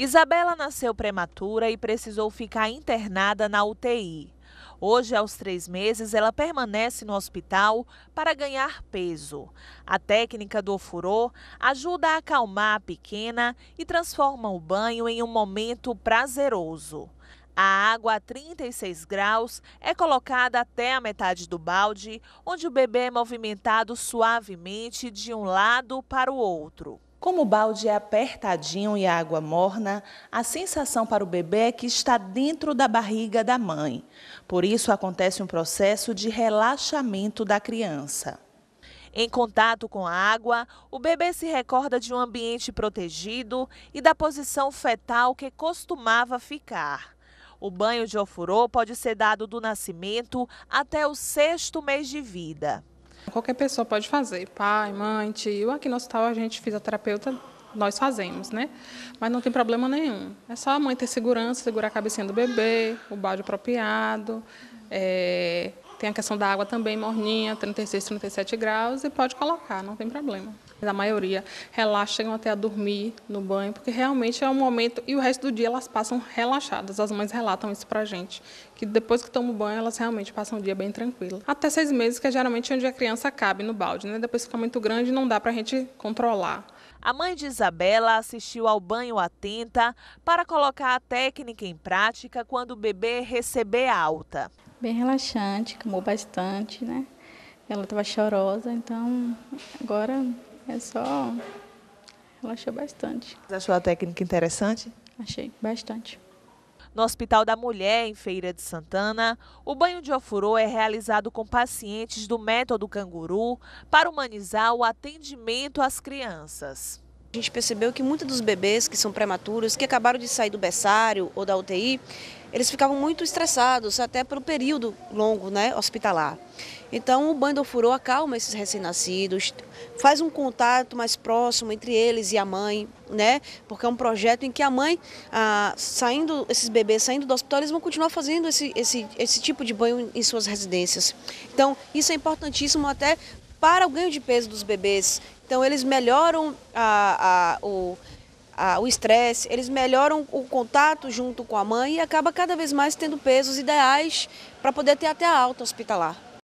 Isabela nasceu prematura e precisou ficar internada na UTI. Hoje, aos três meses, ela permanece no hospital para ganhar peso. A técnica do ofurô ajuda a acalmar a pequena e transforma o banho em um momento prazeroso. A água a 36 graus é colocada até a metade do balde, onde o bebê é movimentado suavemente de um lado para o outro. Como o balde é apertadinho e a água morna, a sensação para o bebê é que está dentro da barriga da mãe. Por isso, acontece um processo de relaxamento da criança. Em contato com a água, o bebê se recorda de um ambiente protegido e da posição fetal que costumava ficar. O banho de ofurô pode ser dado do nascimento até o sexto mês de vida. Qualquer pessoa pode fazer, pai, mãe, tio. Aqui no hospital a gente fisioterapeuta nós fazemos, né? Mas não tem problema nenhum. É só a mãe ter segurança, segurar a cabecinha do bebê, o balde apropriado, é, tem a questão da água também morninha, 36, 37 graus, e pode colocar, não tem problema. A maioria relaxa, chegam até a dormir no banho, porque realmente é um momento, e o resto do dia elas passam relaxadas. As mães relatam isso pra gente, que depois que tomam banho, elas realmente passam o dia bem tranquilo. Até seis meses, que é geralmente onde a criança cabe no balde, né? Depois fica muito grande, e não dá pra gente controlar. A mãe de Isabela assistiu ao banho atenta para colocar a técnica em prática quando o bebê receber alta. Bem relaxante, calmou bastante, né? Ela estava chorosa, então agora é só relaxar bastante. Achou a técnica interessante? Achei bastante. No Hospital da Mulher, em Feira de Santana, o banho de ofurô é realizado com pacientes do método canguru para humanizar o atendimento às crianças. A gente percebeu que muitos dos bebês que são prematuros, que acabaram de sair do berçário ou da UTI, eles ficavam muito estressados, até pelo período longo né, hospitalar. Então, o banho do furô acalma esses recém-nascidos, faz um contato mais próximo entre eles e a mãe, né? Porque é um projeto em que a mãe, ah, saindo, esses bebês saindo do hospital, eles vão continuar fazendo esse, esse, esse tipo de banho em suas residências. Então, isso é importantíssimo até para o ganho de peso dos bebês. Então, eles melhoram a, a a, o estresse, eles melhoram o contato junto com a mãe e acaba cada vez mais tendo pesos ideais para poder ter até a alta hospitalar.